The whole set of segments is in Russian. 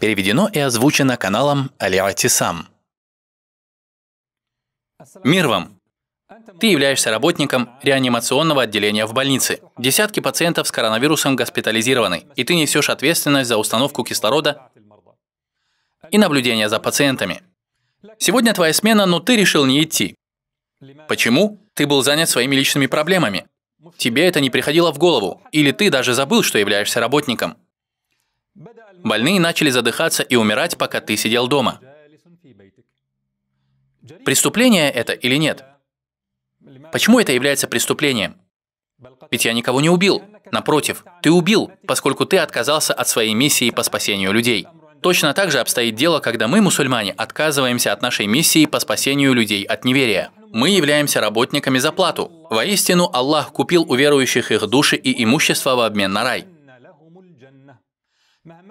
Переведено и озвучено каналом Алиатисам. Мир вам! Ты являешься работником реанимационного отделения в больнице. Десятки пациентов с коронавирусом госпитализированы, и ты несешь ответственность за установку кислорода и наблюдение за пациентами. Сегодня твоя смена, но ты решил не идти. Почему? Ты был занят своими личными проблемами. Тебе это не приходило в голову, или ты даже забыл, что являешься работником. Больные начали задыхаться и умирать, пока ты сидел дома. Преступление это или нет? Почему это является преступлением? Ведь я никого не убил. Напротив, ты убил, поскольку ты отказался от своей миссии по спасению людей. Точно так же обстоит дело, когда мы, мусульмане, отказываемся от нашей миссии по спасению людей от неверия. Мы являемся работниками за плату. Воистину, Аллах купил у верующих их души и имущество в обмен на рай.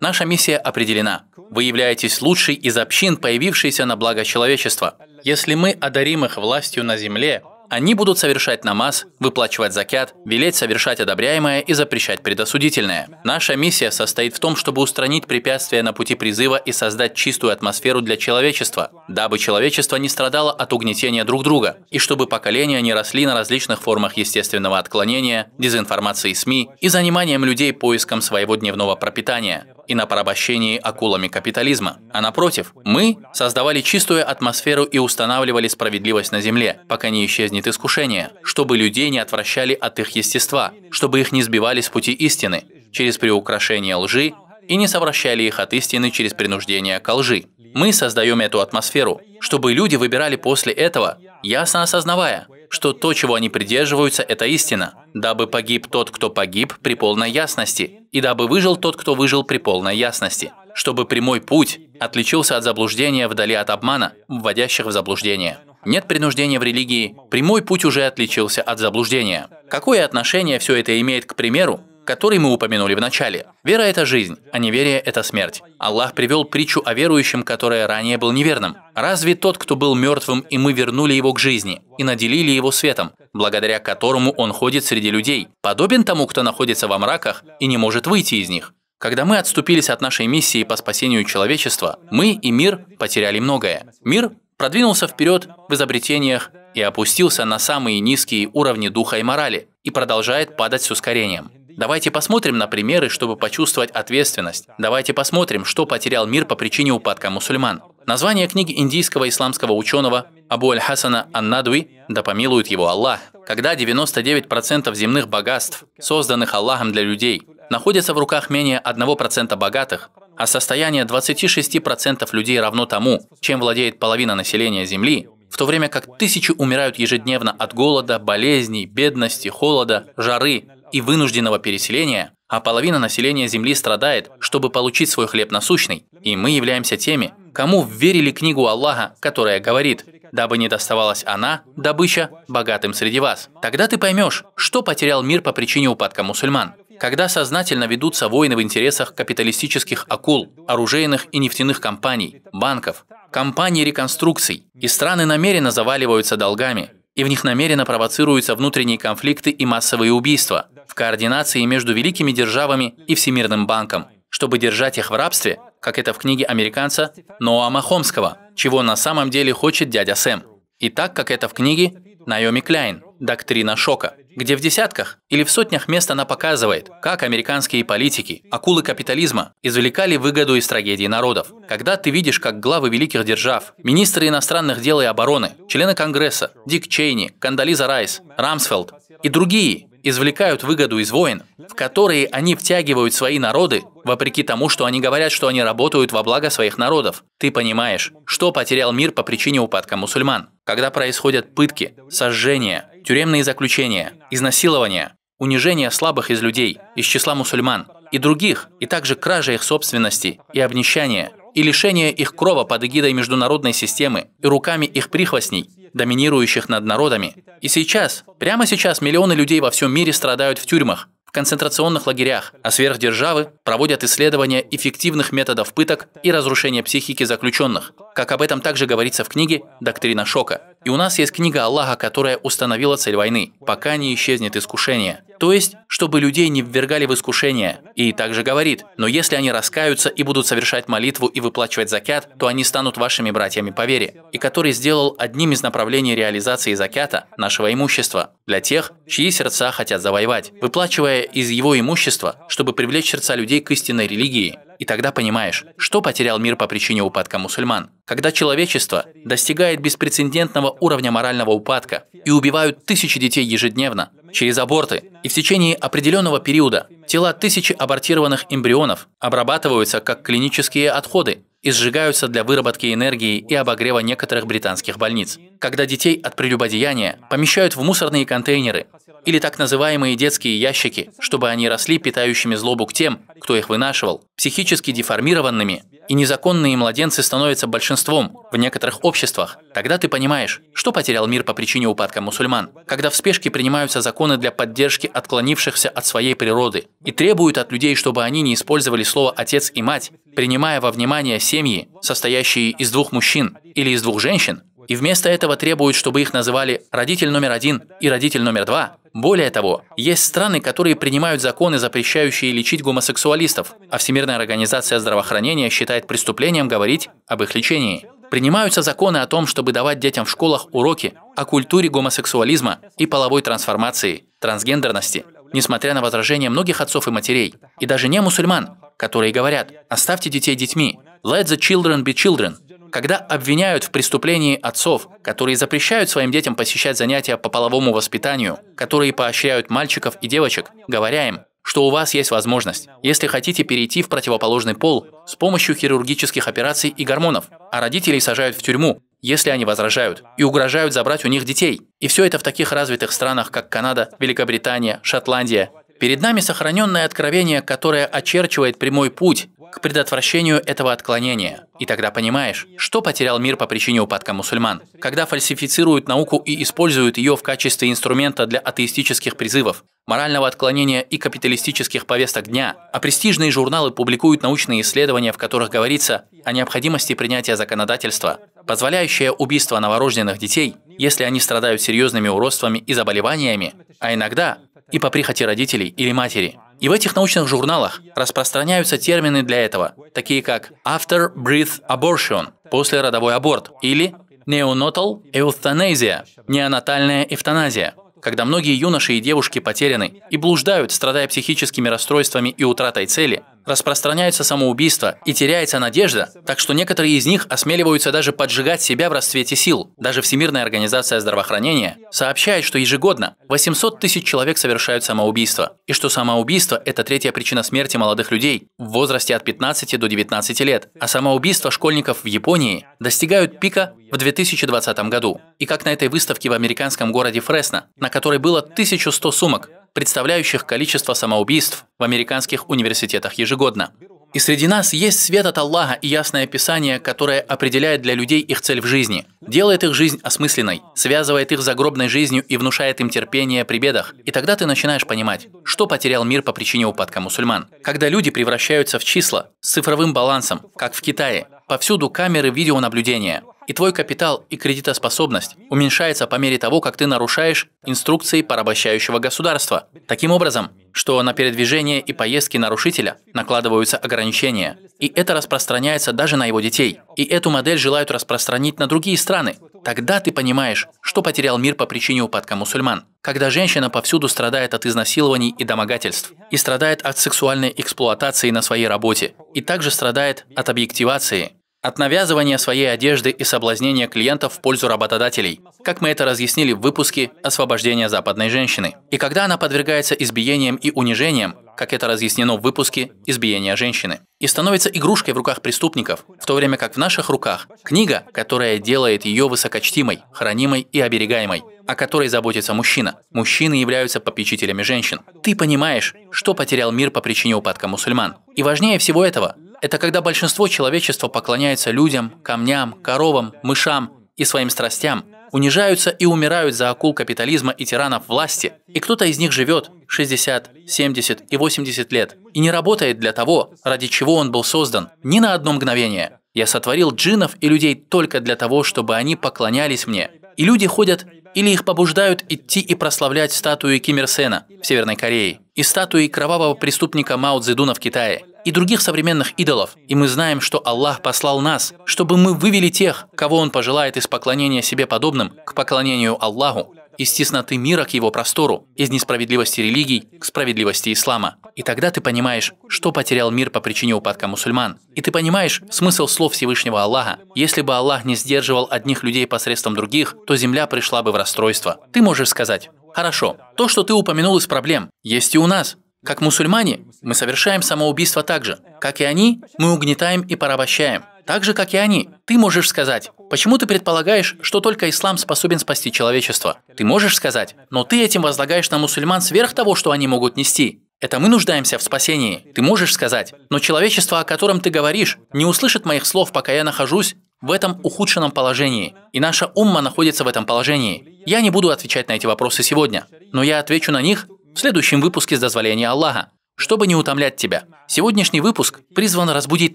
Наша миссия определена. Вы являетесь лучшей из общин, появившейся на благо человечества. Если мы одарим их властью на земле, они будут совершать намаз, выплачивать закят, велеть совершать одобряемое и запрещать предосудительное. Наша миссия состоит в том, чтобы устранить препятствия на пути призыва и создать чистую атмосферу для человечества, дабы человечество не страдало от угнетения друг друга, и чтобы поколения не росли на различных формах естественного отклонения, дезинформации СМИ и заниманием людей поиском своего дневного пропитания и на порабощении акулами капитализма. А напротив, мы создавали чистую атмосферу и устанавливали справедливость на земле, пока не исчезнет искушение, чтобы людей не отвращали от их естества, чтобы их не сбивали с пути истины через приукрашение лжи и не совращали их от истины через принуждение к лжи. Мы создаем эту атмосферу, чтобы люди выбирали после этого, ясно осознавая, что то, чего они придерживаются, это истина, дабы погиб тот, кто погиб, при полной ясности, и дабы выжил тот, кто выжил при полной ясности, чтобы прямой путь отличился от заблуждения вдали от обмана, вводящих в заблуждение. Нет принуждения в религии, прямой путь уже отличился от заблуждения. Какое отношение все это имеет, к примеру, который мы упомянули в начале. Вера – это жизнь, а неверие – это смерть. Аллах привел притчу о верующем, который ранее был неверным. «Разве тот, кто был мертвым, и мы вернули его к жизни, и наделили его светом, благодаря которому он ходит среди людей, подобен тому, кто находится во мраках и не может выйти из них?» Когда мы отступились от нашей миссии по спасению человечества, мы и мир потеряли многое. Мир продвинулся вперед в изобретениях и опустился на самые низкие уровни духа и морали, и продолжает падать с ускорением. Давайте посмотрим на примеры, чтобы почувствовать ответственность. Давайте посмотрим, что потерял мир по причине упадка мусульман. Название книги индийского исламского ученого Абу Аль-Хасана Аннадуи «Да помилует его Аллах», когда 99% земных богатств, созданных Аллахом для людей, находятся в руках менее 1% богатых, а состояние 26% людей равно тому, чем владеет половина населения Земли, в то время как тысячи умирают ежедневно от голода, болезней, бедности, холода, жары, и вынужденного переселения, а половина населения Земли страдает, чтобы получить свой хлеб насущный, и мы являемся теми, кому верили книгу Аллаха, которая говорит, дабы не доставалась она, добыча, богатым среди вас. Тогда ты поймешь, что потерял мир по причине упадка мусульман. Когда сознательно ведутся войны в интересах капиталистических акул, оружейных и нефтяных компаний, банков, компаний реконструкций, и страны намеренно заваливаются долгами, и в них намеренно провоцируются внутренние конфликты и массовые убийства – в координации между великими державами и Всемирным банком, чтобы держать их в рабстве, как это в книге американца Ноама Хомского, чего на самом деле хочет дядя Сэм, и так, как это в книге Найоми Кляйн «Доктрина шока», где в десятках или в сотнях мест она показывает, как американские политики, акулы капитализма, извлекали выгоду из трагедии народов. Когда ты видишь, как главы великих держав, министры иностранных дел и обороны, члены Конгресса, Дик Чейни, Кандализа Райс, Рамсфелд и другие извлекают выгоду из войн, в которые они втягивают свои народы, вопреки тому, что они говорят, что они работают во благо своих народов. Ты понимаешь, что потерял мир по причине упадка мусульман. Когда происходят пытки, сожжения, тюремные заключения, изнасилования, унижение слабых из людей, из числа мусульман и других, и также кража их собственности и обнищание, и лишение их крова под эгидой международной системы и руками их прихвостней, доминирующих над народами. И сейчас, прямо сейчас миллионы людей во всем мире страдают в тюрьмах, в концентрационных лагерях, а сверхдержавы проводят исследования эффективных методов пыток и разрушения психики заключенных, как об этом также говорится в книге «Доктрина шока». И у нас есть книга Аллаха, которая установила цель войны, пока не исчезнет искушение то есть, чтобы людей не ввергали в искушение. И также говорит, но если они раскаются и будут совершать молитву и выплачивать закят, то они станут вашими братьями по вере, и который сделал одним из направлений реализации закята нашего имущества для тех, чьи сердца хотят завоевать, выплачивая из его имущества, чтобы привлечь сердца людей к истинной религии. И тогда понимаешь, что потерял мир по причине упадка мусульман. Когда человечество достигает беспрецедентного уровня морального упадка и убивают тысячи детей ежедневно, через аборты. И в течение определенного периода тела тысячи абортированных эмбрионов обрабатываются как клинические отходы и сжигаются для выработки энергии и обогрева некоторых британских больниц. Когда детей от прелюбодеяния помещают в мусорные контейнеры или так называемые детские ящики, чтобы они росли питающими злобу к тем, кто их вынашивал, психически деформированными и незаконные младенцы становятся большинством в некоторых обществах. Тогда ты понимаешь, что потерял мир по причине упадка мусульман, когда в спешке принимаются законы для поддержки отклонившихся от своей природы и требуют от людей, чтобы они не использовали слово «отец» и «мать», принимая во внимание семьи, состоящие из двух мужчин или из двух женщин, и вместо этого требуют, чтобы их называли родитель номер один и родитель номер два. Более того, есть страны, которые принимают законы, запрещающие лечить гомосексуалистов, а Всемирная организация здравоохранения считает преступлением говорить об их лечении. Принимаются законы о том, чтобы давать детям в школах уроки о культуре гомосексуализма и половой трансформации, трансгендерности, несмотря на возражения многих отцов и матерей, и даже не мусульман, которые говорят «оставьте детей детьми», «let the children be children», когда обвиняют в преступлении отцов, которые запрещают своим детям посещать занятия по половому воспитанию, которые поощряют мальчиков и девочек, говоря им, что у вас есть возможность, если хотите перейти в противоположный пол с помощью хирургических операций и гормонов, а родителей сажают в тюрьму, если они возражают, и угрожают забрать у них детей. И все это в таких развитых странах, как Канада, Великобритания, Шотландия. Перед нами сохраненное откровение, которое очерчивает прямой путь, к предотвращению этого отклонения. И тогда понимаешь, что потерял мир по причине упадка мусульман. Когда фальсифицируют науку и используют ее в качестве инструмента для атеистических призывов, морального отклонения и капиталистических повесток дня, а престижные журналы публикуют научные исследования, в которых говорится о необходимости принятия законодательства, позволяющее убийство новорожденных детей, если они страдают серьезными уродствами и заболеваниями, а иногда и по прихоти родителей или матери. И в этих научных журналах распространяются термины для этого, такие как after breath abortion – послеродовой аборт, или neonatal euthanasia – неонатальная эвтаназия, когда многие юноши и девушки потеряны и блуждают, страдая психическими расстройствами и утратой цели, распространяются самоубийства и теряется надежда, так что некоторые из них осмеливаются даже поджигать себя в расцвете сил. Даже Всемирная организация здравоохранения сообщает, что ежегодно 800 тысяч человек совершают самоубийство, и что самоубийство – это третья причина смерти молодых людей в возрасте от 15 до 19 лет, а самоубийства школьников в Японии достигают пика в 2020 году. И как на этой выставке в американском городе Фресно, на которой было 1100 сумок, представляющих количество самоубийств в американских университетах ежегодно. И среди нас есть свет от Аллаха и ясное Писание, которое определяет для людей их цель в жизни, делает их жизнь осмысленной, связывает их загробной жизнью и внушает им терпение при бедах. И тогда ты начинаешь понимать, что потерял мир по причине упадка мусульман. Когда люди превращаются в числа с цифровым балансом, как в Китае, Повсюду камеры видеонаблюдения, и твой капитал и кредитоспособность уменьшается по мере того, как ты нарушаешь инструкции порабощающего государства. Таким образом, что на передвижение и поездки нарушителя накладываются ограничения. И это распространяется даже на его детей. И эту модель желают распространить на другие страны, Тогда ты понимаешь, что потерял мир по причине упадка мусульман. Когда женщина повсюду страдает от изнасилований и домогательств, и страдает от сексуальной эксплуатации на своей работе, и также страдает от объективации, от навязывания своей одежды и соблазнения клиентов в пользу работодателей, как мы это разъяснили в выпуске «Освобождение западной женщины». И когда она подвергается избиениям и унижениям, как это разъяснено в выпуске «Избиение женщины», и становится игрушкой в руках преступников, в то время как в наших руках книга, которая делает ее высокочтимой, хранимой и оберегаемой, о которой заботится мужчина. Мужчины являются попечителями женщин. Ты понимаешь, что потерял мир по причине упадка мусульман. И важнее всего этого – это когда большинство человечества поклоняется людям, камням, коровам, мышам и своим страстям, унижаются и умирают за акул капитализма и тиранов власти, и кто-то из них живет 60, 70 и 80 лет и не работает для того, ради чего он был создан, ни на одно мгновение. Я сотворил джинов и людей только для того, чтобы они поклонялись мне. И люди ходят или их побуждают идти и прославлять статуи Ким Ир Сена в Северной Корее и статуи кровавого преступника Мао Цзэдуна в Китае и других современных идолов. И мы знаем, что Аллах послал нас, чтобы мы вывели тех, кого Он пожелает из поклонения себе подобным, к поклонению Аллаху, из тесноты мира к его простору, из несправедливости религий к справедливости ислама. И тогда ты понимаешь, что потерял мир по причине упадка мусульман. И ты понимаешь смысл слов Всевышнего Аллаха. Если бы Аллах не сдерживал одних людей посредством других, то земля пришла бы в расстройство. Ты можешь сказать, Хорошо. То, что ты упомянул из проблем, есть и у нас. Как мусульмане, мы совершаем самоубийство так же. Как и они, мы угнетаем и порабощаем. Так же, как и они, ты можешь сказать, почему ты предполагаешь, что только ислам способен спасти человечество? Ты можешь сказать, но ты этим возлагаешь на мусульман сверх того, что они могут нести. Это мы нуждаемся в спасении. Ты можешь сказать, но человечество, о котором ты говоришь, не услышит моих слов, пока я нахожусь в этом ухудшенном положении. И наша умма находится в этом положении. Я не буду отвечать на эти вопросы сегодня, но я отвечу на них в следующем выпуске с дозволения Аллаха. Чтобы не утомлять тебя, сегодняшний выпуск призван разбудить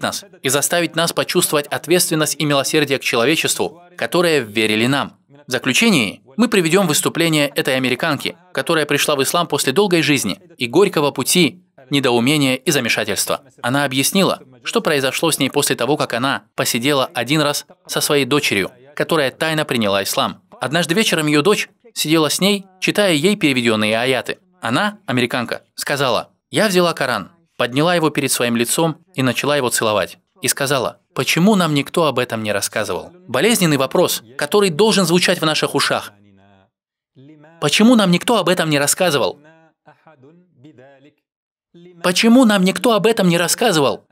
нас и заставить нас почувствовать ответственность и милосердие к человечеству, которое верили нам. В заключении мы приведем выступление этой американки, которая пришла в ислам после долгой жизни и горького пути, недоумения и замешательства. Она объяснила, что произошло с ней после того, как она посидела один раз со своей дочерью, которая тайно приняла ислам. Однажды вечером ее дочь сидела с ней, читая ей переведенные аяты. Она, американка, сказала, «Я взяла Коран, подняла его перед своим лицом и начала его целовать. И сказала, «Почему нам никто об этом не рассказывал?» Болезненный вопрос, который должен звучать в наших ушах. Почему нам никто об этом не рассказывал? Почему нам никто об этом не рассказывал?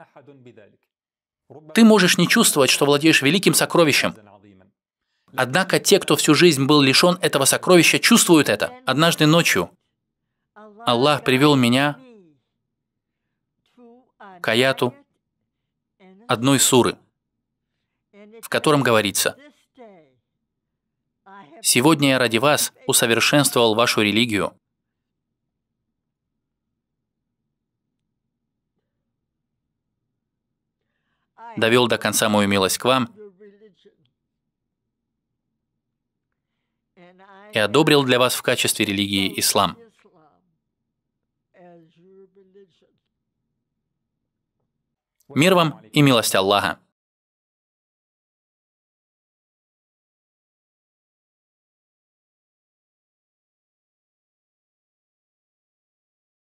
Ты можешь не чувствовать, что владеешь великим сокровищем. Однако те, кто всю жизнь был лишен этого сокровища, чувствуют это. Однажды ночью Аллах привел меня к аяту одной суры, в котором говорится, «Сегодня я ради вас усовершенствовал вашу религию, довел до конца мою милость к вам и одобрил для вас в качестве религии ислам. Мир вам и милость Аллаха.